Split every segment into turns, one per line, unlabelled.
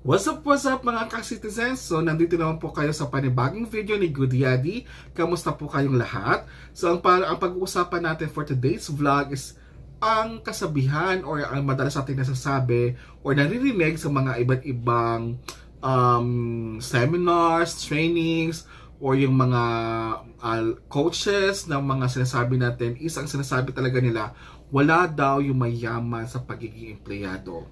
What's up, what's up mga ka-citizens? So, nandito naman po kayo sa panibagong video ni Good Yadi. Kamusta po kayong lahat? So, ang, para, ang pag-uusapan natin for today's vlog is ang kasabihan or ang madalas natin nasasabi or naririnig sa mga iba't ibang um, seminars, trainings, or yung mga uh, coaches ng mga sinasabi natin is ang sinasabi talaga nila, wala daw yung mayaman sa pagiging empleyado.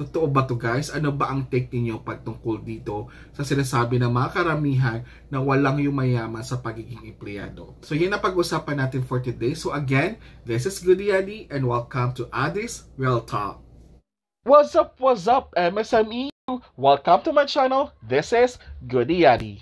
Totoo ba to guys? Ano ba ang take ninyo patungkol dito sa sinasabi ng mga karamihan na walang yumayaman sa pagiging empleyado? So yun ang pag-usapan natin for today. So again, this is Goody Ali and welcome to Addis Real Talk. What's up, what's up, MSME? Welcome to my channel. This is Goody Ali.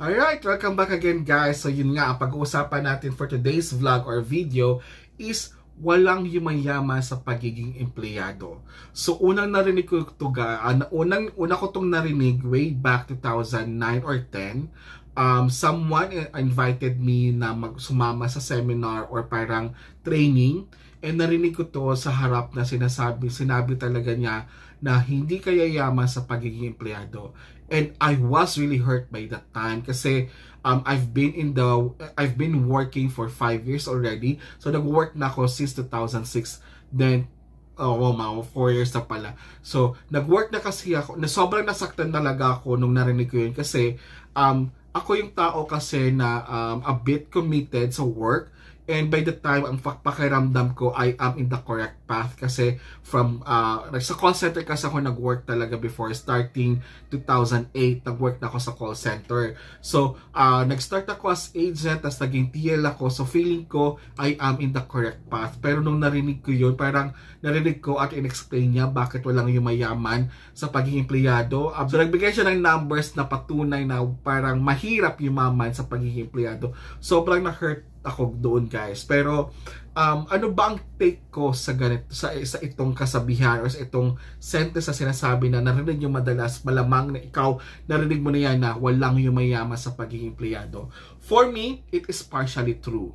Alright, welcome back again guys. So yun nga, ang pag-uusapan natin for today's vlog or video is walang yumayaman sa pagiging empleyado. So unang narinig ko to, ah, unang, una ko tong narinig way back 2009 or 10. Um, someone invited me na magsumama sa seminar or parang training and narinig ko to sa harap na sinasabi, sinabi talaga niya na hindi kaya yama sa pagiging empleyado and I was really hurt by that time kasi um, I've been in the I've been working for 5 years already. So nag-work na ako since 2006. Then oh, wow, mga 4 years na pala. So nag-work na kasi ako. Na sobrang nasaktan talaga ako nung narinig ko 'yun kasi um ako yung tao kasi na um, a bit committed sa work And by the time, ang pakiramdam ko, I am in the correct path kasi from, uh, sa call center kasi ako nag-work talaga before starting 2008, nag-work na ako sa call center. So, uh, nag-start ako as agent, tas naging TL ako. So, feeling ko, I am in the correct path. Pero nung narinig ko yun, parang narinig ko at in-explain niya bakit walang yumayaman sa pagiging empleyado. Uh, so, nagbigay siya ng numbers na patunay na parang mahirap yumaman sa pagiging empleyado. Sobrang na-hurt ako doon guys. Pero um, ano ba ang take ko sa ganito sa, sa itong kasabihan o sa itong sentence na sinasabi na narinig yung madalas malamang na ikaw narinig mo na yan na walang yumayama sa pagiging empleyado. For me, it is partially true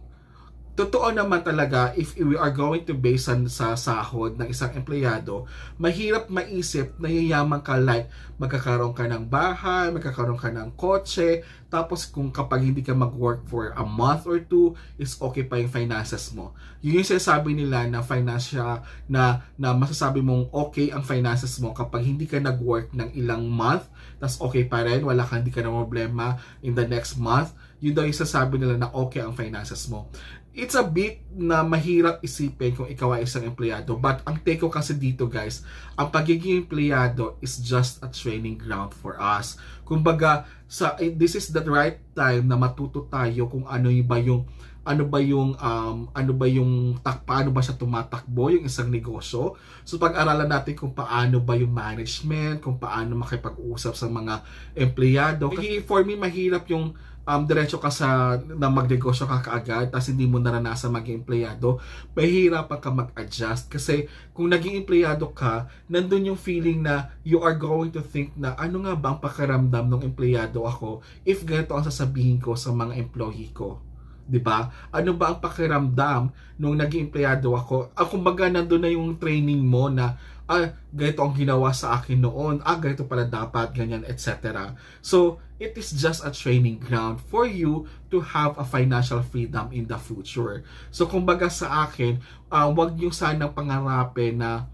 totoo naman talaga if we are going to base on sa sahod ng isang empleyado, mahirap maisip na yayaman ka like magkakaroon ka ng bahay, magkakaroon ka ng kotse, tapos kung kapag hindi ka mag-work for a month or two, is okay pa yung finances mo. Yun yung sinasabi nila na financial na, na masasabi mong okay ang finances mo kapag hindi ka nag-work ng ilang month, tas okay pa rin, wala ka, hindi ka na problema in the next month, yun daw yung sasabi nila na okay ang finances mo it's a bit na mahirap isipin kung ikaw ay isang empleyado. But ang take ko kasi dito guys, ang pagiging empleyado is just a training ground for us. Kumbaga, sa, eh, this is the right time na matuto tayo kung ano ba yung ano ba yung um, ano ba yung tak, paano ba siya tumatakbo yung isang negosyo. So pag-aralan natin kung paano ba yung management, kung paano makipag-usap sa mga empleyado. Kasi for me mahirap yung um, diretso ka sa na magnegosyo ka kaagad tapos hindi mo naranasan maging empleyado, mahihirapan ka mag-adjust kasi kung naging empleyado ka, nandun yung feeling na you are going to think na ano nga ba ang pakiramdam ng empleyado ako if ganito ang sasabihin ko sa mga employee ko. 'di ba? Ano ba ang pakiramdam nung naging empleyado ako? Ako ah, baga nandoon na yung training mo na ah, ganito ang ginawa sa akin noon, ah, ganito pala dapat, ganyan, etc. So, it is just a training ground for you to have a financial freedom in the future. So, kumbaga sa akin, uh, ah, wag nyo sanang pangarapin na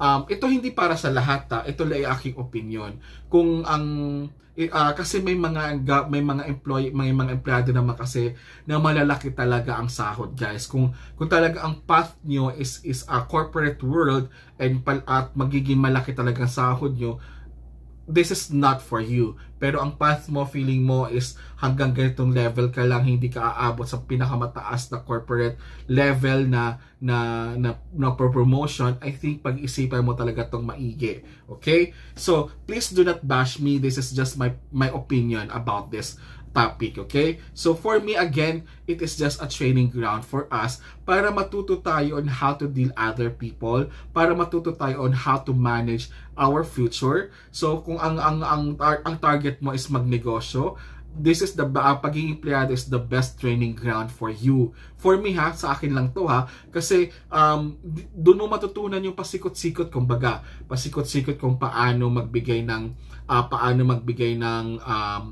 um, ito hindi para sa lahat, ha? Ah. ito lang aking opinion. Kung ang uh, kasi may mga may mga employee, may mga empleyado naman kasi na malalaki talaga ang sahod, guys. Kung kung talaga ang path niyo is is a corporate world and pal at magiging malaki talaga ang sahod nyo, this is not for you. Pero ang path mo, feeling mo is hanggang ganitong level ka lang, hindi ka aabot sa pinakamataas na corporate level na na na, na promotion. I think pag-isipan mo talaga tong maigi. Okay? So, please do not bash me. This is just my my opinion about this topic, okay? So for me, again, it is just a training ground for us para matuto tayo on how to deal other people, para matuto tayo on how to manage our future. So kung ang ang ang, tar- ang target mo is magnegosyo, this is the uh, pagiging empleyado is the best training ground for you. For me ha, sa akin lang to ha, kasi um, doon mo matutunan yung pasikot-sikot kumbaga, pasikot-sikot kung paano magbigay ng uh, paano magbigay ng um,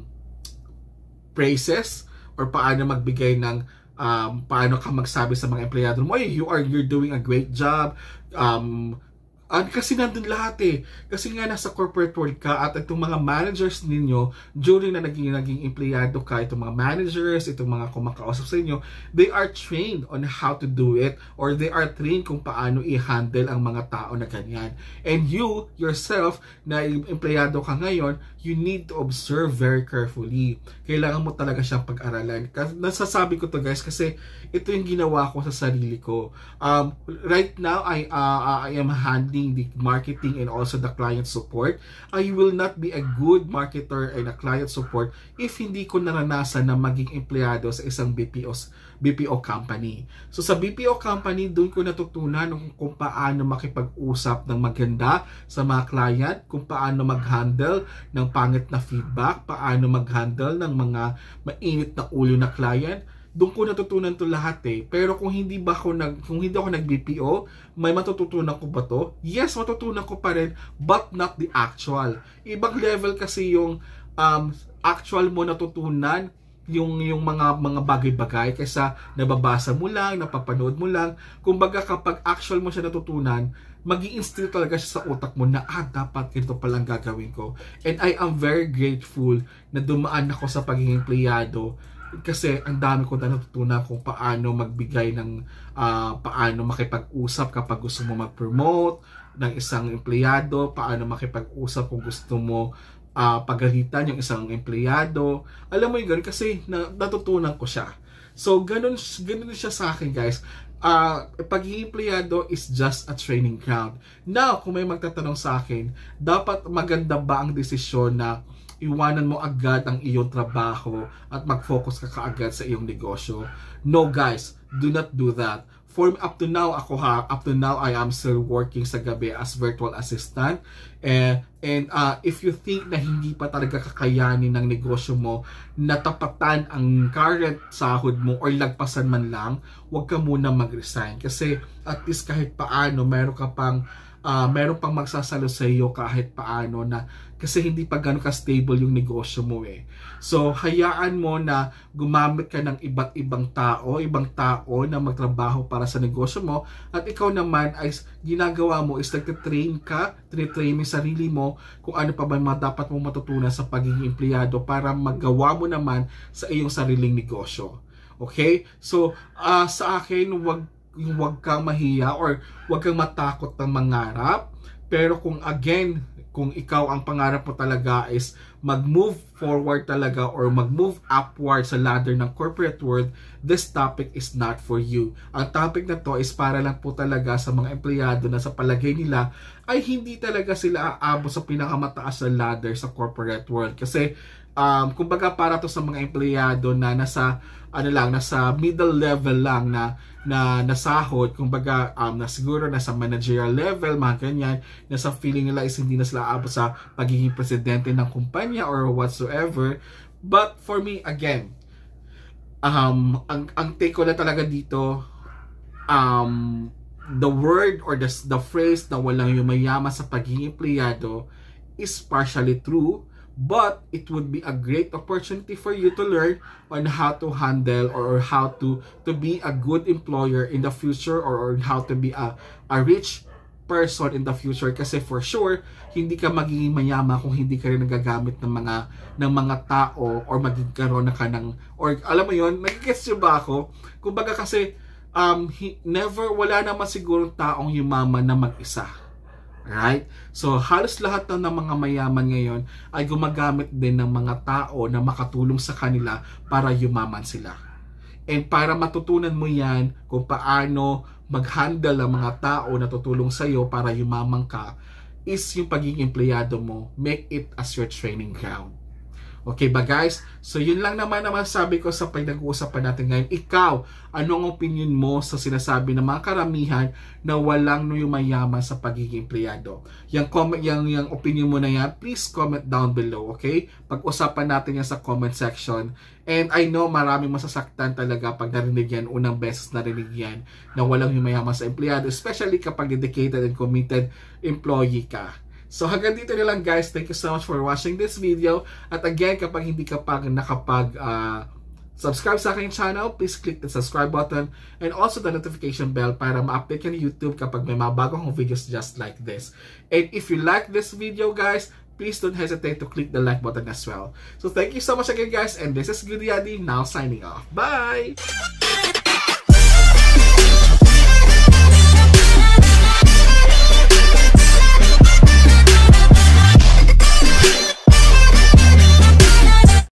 praises or paano magbigay ng um, paano ka magsabi sa mga empleyado mo, hey, you are you're doing a great job. Um, Uh, kasi nandun lahat eh. Kasi nga nasa corporate world ka at itong mga managers ninyo during na naging, naging empleyado ka, itong mga managers, itong mga kumakausap sa inyo, they are trained on how to do it or they are trained kung paano i-handle ang mga tao na ganyan. And you, yourself, na empleyado ka ngayon, you need to observe very carefully. Kailangan mo talaga siyang pag-aralan. Nasasabi ko to guys kasi ito yung ginawa ko sa sarili ko. Um, right now, I, uh, I am handling providing the marketing and also the client support, I will not be a good marketer and a client support if hindi ko naranasan na maging empleyado sa isang BPO, BPO company. So sa BPO company, doon ko natutunan kung, kung paano makipag-usap ng maganda sa mga client, kung paano mag-handle ng pangit na feedback, paano mag-handle ng mga mainit na ulo na client, doon ko natutunan to lahat eh. Pero kung hindi ba ako nag kung hindi ako nag BPO, may matututunan ko ba to? Yes, matutunan ko pa rin, but not the actual. Ibang level kasi yung um, actual mo natutunan yung yung mga mga bagay-bagay kaysa nababasa mo lang, napapanood mo lang. Kumbaga kapag actual mo siya natutunan, magi-instill talaga siya sa utak mo na ah, dapat pa lang gagawin ko. And I am very grateful na dumaan ako sa pagiging empleyado kasi ang dami ko na natutunan kung paano magbigay ng uh, paano makipag-usap kapag gusto mo mag-promote ng isang empleyado, paano makipag-usap kung gusto mo uh, ah, pagalitan yung isang empleyado. Alam mo yung ganun kasi na, natutunan ko siya. So, ganun, ganun siya sa akin guys. Uh, ah, pagiging empleyado is just a training ground. Now, kung may magtatanong sa akin, dapat maganda ba ang desisyon na iwanan mo agad ang iyong trabaho at mag-focus ka kaagad sa iyong negosyo. No guys, do not do that. For up to now ako ha, up to now I am still working sa gabi as virtual assistant. Eh, and uh, if you think na hindi pa talaga kakayanin ng negosyo mo, natapatan ang current sahod mo or lagpasan man lang, huwag ka muna mag-resign. Kasi at least kahit paano, meron ka pang uh, meron pang magsasalo sa iyo kahit paano na kasi hindi pa gano'n ka-stable yung negosyo mo eh. So, hayaan mo na gumamit ka ng iba't ibang tao, ibang tao na magtrabaho para sa negosyo mo at ikaw naman ay ginagawa mo is nagtitrain ka, tinitrain mo sarili mo kung ano pa ba mga dapat mong matutunan sa pagiging empleyado para magawa mo naman sa iyong sariling negosyo. Okay? So, uh, sa akin, wag huwag kang mahiya or huwag kang matakot na mangarap. Pero kung again, kung ikaw ang pangarap mo talaga is mag-move forward talaga or mag-move upward sa ladder ng corporate world, this topic is not for you. Ang topic na to is para lang po talaga sa mga empleyado na sa palagay nila ay hindi talaga sila aabot sa pinakamataas na ladder sa corporate world. Kasi um, kumbaga para to sa mga empleyado na nasa ano lang nasa middle level lang na na nasahod kumbaga um, na siguro nasa managerial level mga ganyan nasa feeling nila is hindi na sila abot sa pagiging presidente ng kumpanya or whatsoever but for me again um ang ang take ko na talaga dito um the word or the the phrase na walang yumayama sa pagiging empleyado is partially true but it would be a great opportunity for you to learn on how to handle or how to to be a good employer in the future or how to be a a rich person in the future kasi for sure hindi ka magiging mayama kung hindi ka rin nagagamit ng mga ng mga tao or magigkaroon na ka ng or alam mo yon nagigets niyo ba ako kumbaga kasi um he, never wala naman masigurong taong yumaman na mag-isa Right? So halos lahat ng, ng mga mayaman ngayon ay gumagamit din ng mga tao na makatulong sa kanila para yumaman sila. And para matutunan mo yan kung paano mag-handle ang mga tao na tutulong sa iyo para yumaman ka is yung pagiging empleyado mo, make it as your training ground. Okay ba guys? So yun lang naman naman sabi ko sa pinag-uusapan natin ngayon. Ikaw, anong opinion mo sa sinasabi ng mga karamihan na walang yumayaman sa pagiging empleyado? Yung, comment, yung, yung opinion mo na yan, please comment down below, okay? Pag-usapan natin yan sa comment section. And I know maraming masasaktan talaga pag narinig yan, unang beses narinig yan, na walang yumayaman sa empleyado, especially kapag dedicated and committed employee ka. So hanggang dito na lang guys. Thank you so much for watching this video. At again, kapag hindi ka pa nakapag uh, subscribe sa aking channel, please click the subscribe button and also the notification bell para ma-update ka ni YouTube kapag may mga bago akong videos just like this. And if you like this video guys, please don't hesitate to click the like button as well. So thank you so much again guys and this is Good Yadi now signing off. Bye!